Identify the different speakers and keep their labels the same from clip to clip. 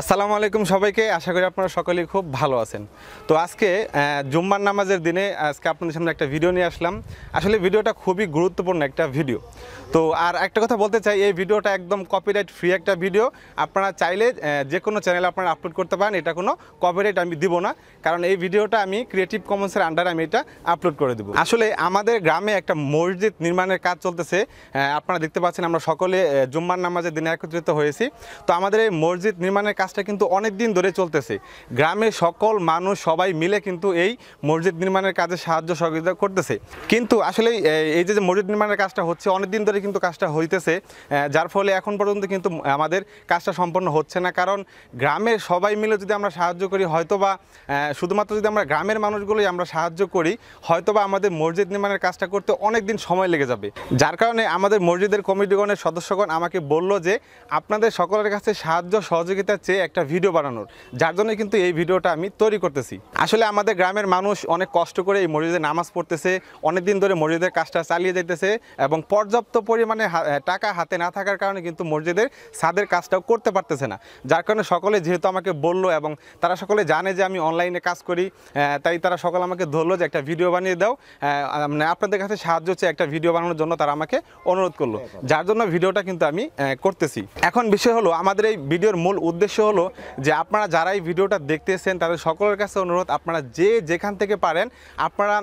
Speaker 1: আসসালামু আলাইকুম সবাইকে আশা করি আপনারা সকলেই খুব ভালো আছেন তো আজকে জুম্মার নামাজের দিনে আজকে আপনাদের সামনে একটা ভিডিও নিয়ে আসলাম আসলে ভিডিওটা খুবই গুরুত্বপূর্ণ একটা ভিডিও তো আর একটা কথা বলতে চাই এই ভিডিওটা একদম কপিরাইট ফ্রি একটা ভিডিও আপনারা চাইলে যে কোনো চ্যানেলে আপনারা আপলোড করতে পারেন এটা কোনো কপিরাইট আমি দিব না কারণ এই ভিডিওটা আমি ক্রিয়েটিভ কমন্সের আন্ডারে আমি এটা আপলোড করে দেবো আসলে আমাদের গ্রামে একটা মসজিদ নির্মাণের কাজ চলতেছে আপনারা দেখতে পাচ্ছেন আমরা সকলে জুম্মার নামাজের দিনে একত্রিত হয়েছি তো আমাদের এই মসজিদ নির্মাণের কাজ কাজটা কিন্তু অনেক দিন ধরে চলতেছে গ্রামে সকল মানুষ সবাই মিলে কিন্তু এই মসজিদ নির্মাণের কাজে সাহায্য সহযোগিতা করতেছে কিন্তু আসলে এই যে মসজিদ নির্মাণের কাজটা হচ্ছে অনেক দিন ধরে কিন্তু কাজটা হইতেছে যার ফলে এখন পর্যন্ত কিন্তু আমাদের কাজটা সম্পন্ন হচ্ছে না কারণ গ্রামের সবাই মিলে যদি আমরা সাহায্য করি হয়তো বা শুধুমাত্র যদি আমরা গ্রামের মানুষগুলোই আমরা সাহায্য করি হয়তোবা আমাদের মসজিদ নির্মাণের কাজটা করতে অনেক দিন সময় লেগে যাবে যার কারণে আমাদের মসজিদের কমিটিগণের সদস্যগণ আমাকে বলল যে আপনাদের সকলের কাছে সাহায্য সহযোগিতা চেয়ে একটা ভিডিও বানানোর যার জন্য কিন্তু এই ভিডিওটা আমি তৈরি করতেছি আসলে আমাদের গ্রামের মানুষ অনেক কষ্ট করে এই মসজিদে নামাজ পড়তেছে অনেক দিন ধরে মসজিদের কাজটা চালিয়ে যেতেছে এবং পর্যাপ্ত পরিমাণে টাকা হাতে না থাকার কারণে কিন্তু মসজিদের ছাদের কাজটাও করতে পারতেছে না যার কারণে সকলে যেহেতু আমাকে বলল এবং তারা সকলে জানে যে আমি অনলাইনে কাজ করি তাই তারা সকলে আমাকে ধরলো যে একটা ভিডিও বানিয়ে দাও মানে আপনাদের কাছে সাহায্য হচ্ছে একটা ভিডিও বানানোর জন্য তারা আমাকে অনুরোধ করলো যার জন্য ভিডিওটা কিন্তু আমি করতেছি এখন বিষয় হলো আমাদের এই ভিডিওর মূল উদ্দেশ্য হলো যে আপনারা যারা এই ভিডিওটা দেখতেছেন তাদের সকলের কাছে অনুরোধ আপনারা যে যেখান থেকে পারেন আপনারা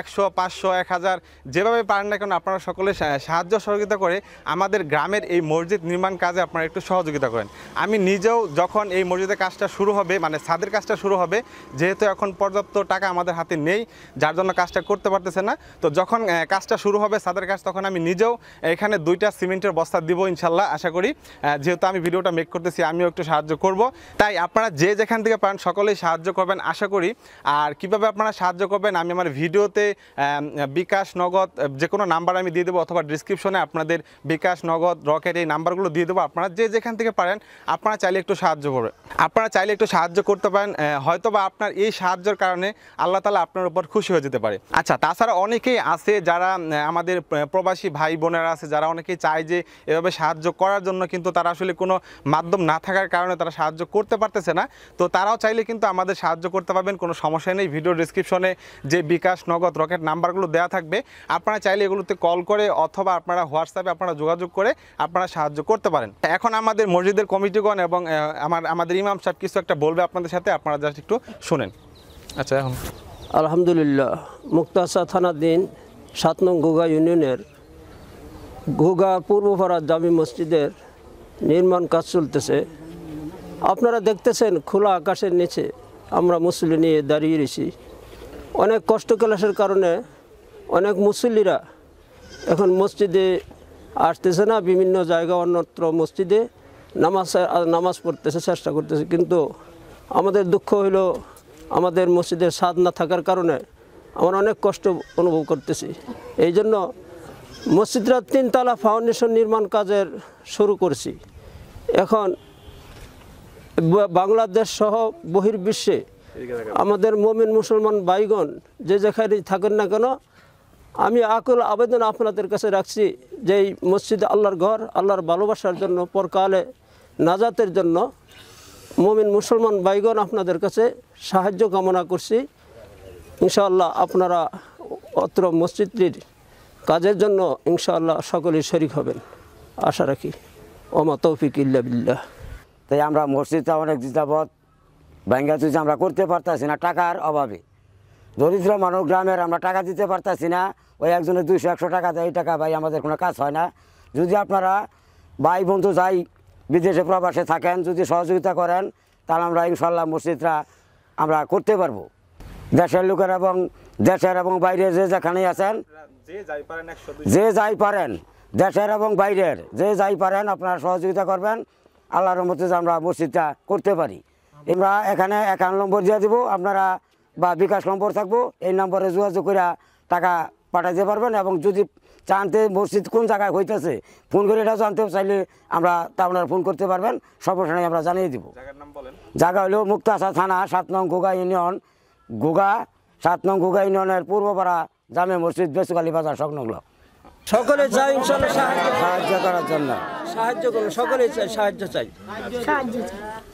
Speaker 1: একশো পাঁচশো এক হাজার যেভাবে পারেন না কেন আপনারা সকলে সাহায্য সহযোগিতা করে আমাদের গ্রামের এই মসজিদ নির্মাণ কাজে আপনারা একটু সহযোগিতা করেন আমি নিজেও যখন এই মসজিদের কাজটা শুরু হবে মানে ছাদের কাজটা শুরু হবে যেহেতু এখন পর্যাপ্ত টাকা আমাদের হাতে নেই যার জন্য কাজটা করতে পারতেছে না তো যখন কাজটা শুরু হবে ছাদের কাজ তখন আমি নিজেও এখানে দুইটা সিমেন্টের বস্তা দিব ইনশাল্লাহ আশা করি যেহেতু আমি ভিডিওটা মেক করতেছি আমিও একটু সাহায্য সাহায্য করব তাই আপনারা যে যেখান থেকে পারেন সকলেই সাহায্য করবেন আশা করি আর কিভাবে আপনারা সাহায্য করবেন আমি আমার ভিডিওতে বিকাশ নগদ যে কোনো নাম্বার আমি দিয়ে দেবো অথবা ডিসক্রিপশনে আপনাদের বিকাশ নগদ রকেট এই নাম্বারগুলো দিয়ে দেবো আপনারা যে যেখান থেকে পারেন আপনারা চাইলে একটু সাহায্য করবেন আপনারা চাইলে একটু সাহায্য করতে পারেন হয়তোবা আপনার এই সাহায্যের কারণে আল্লাহ তালা আপনার উপর খুশি হয়ে যেতে পারে আচ্ছা তাছাড়া অনেকেই আছে যারা আমাদের প্রবাসী ভাই বোনেরা আছে যারা অনেকেই চায় যে এভাবে সাহায্য করার জন্য কিন্তু তারা আসলে কোনো মাধ্যম না থাকার কারণে তারা সাহায্য করতে পারতেছে না তো তারাও চাইলে কিন্তু আমাদের সাহায্য করতে পারবেন কোনো সমস্যা নেই ভিডিও ডিসক্রিপশনে যে বিকাশ নগদ রকেট নাম্বারগুলো দেওয়া থাকবে আপনারা চাইলে এগুলোতে কল করে অথবা আপনারা হোয়াটসঅ্যাপে আপনারা যোগাযোগ করে আপনারা সাহায্য করতে পারেন এখন আমাদের মসজিদের কমিটিগণ এবং আমার আমাদের ইমাম সাহেব কিছু একটা বলবে আপনাদের সাথে আপনারা জাস্ট একটু শুনেন
Speaker 2: আচ্ছা এখন আলহামদুলিল্লাহ মুক্তাসা দিন সাত নং গোগা ইউনিয়নের গোগা পূর্বপাড়া জামি মসজিদের নির্মাণ কাজ চলতেছে আপনারা দেখতেছেন খোলা আকাশের নিচে আমরা মুসলি নিয়ে দাঁড়িয়ে রয়েছি অনেক কষ্ট কেলাসের কারণে অনেক মুসল্লিরা এখন মসজিদে আসতেছে না বিভিন্ন জায়গা অন্যত্র মসজিদে নামাজ নামাজ পড়তেছে চেষ্টা করতেছে কিন্তু আমাদের দুঃখ হইল আমাদের মসজিদের স্বাদ না থাকার কারণে আমরা অনেক কষ্ট অনুভব করতেছি এই জন্য মসজিদরা তিনতলা ফাউন্ডেশন নির্মাণ কাজের শুরু করছি এখন বাংলাদেশ সহ বহির্বিশ্বে আমাদের মমিন মুসলমান বাইগন যে যেখানেই থাকেন না কেন আমি আকুল আবেদন আপনাদের কাছে রাখছি যে এই মসজিদ আল্লাহর ঘর আল্লাহর ভালোবাসার জন্য পরকালে নাজাতের জন্য মমিন মুসলমান বাইগণ আপনাদের কাছে সাহায্য কামনা করছি ইনশাআল্লাহ আপনারা অত্র মসজিদটির কাজের জন্য ইনশাআল্লাহ সকলেই শরিক হবেন আশা রাখি
Speaker 3: ওমা তৌফিক ইল্লা বিল্লাহ তাই আমরা মসজিদটা অনেক যাবৎ ব্যাঙ্গা চুজি আমরা করতে পারতাছি না টাকার অভাবে দরিদ্র মানুষ গ্রামের আমরা টাকা দিতে পারতাছি না ওই একজনের দুশো একশো টাকা দেয় এই টাকা ভাই আমাদের কোনো কাজ হয় না যদি আপনারা ভাই বন্ধু যাই বিদেশে প্রবাসে থাকেন যদি সহযোগিতা করেন তাহলে আমরা ইনশাল্লাহ মসজিদরা আমরা করতে পারবো দেশের লোকের এবং দেশের এবং বাইরে যে যেখানেই আছেন যে যাই পারেন দেশের এবং বাইরের যে যাই পারেন আপনারা সহযোগিতা করবেন আল্লাহর রহমতে আমরা মসজিদটা করতে পারি আমরা এখানে অ্যাকাউন্ট নম্বর দিয়ে দেবো আপনারা বা বিকাশ নম্বর থাকবো এই নম্বরে যোগাযোগ করে টাকা পাঠাতে পারবেন এবং যদি জানতে মসজিদ কোন জায়গায় হইতেছে ফোন করে এটা জানতে চাইলে আমরা তা আপনারা ফোন করতে পারবেন সর্বসাধারণ আমরা জানিয়ে দেবো জায়গা হলো মুক্তাশা থানা সাত নং গোগা ইউনিয়ন গোগা সাত নং গোগা ইউনিয়নের পূর্বপাড়া জামে মসজিদ বেসুকালী বাজার সংলগ্ন সকলে যাই সাহায্য করার জন্য সাহায্য করুন সকলেই চাই সাহায্য চাই
Speaker 1: সাহায্য চাই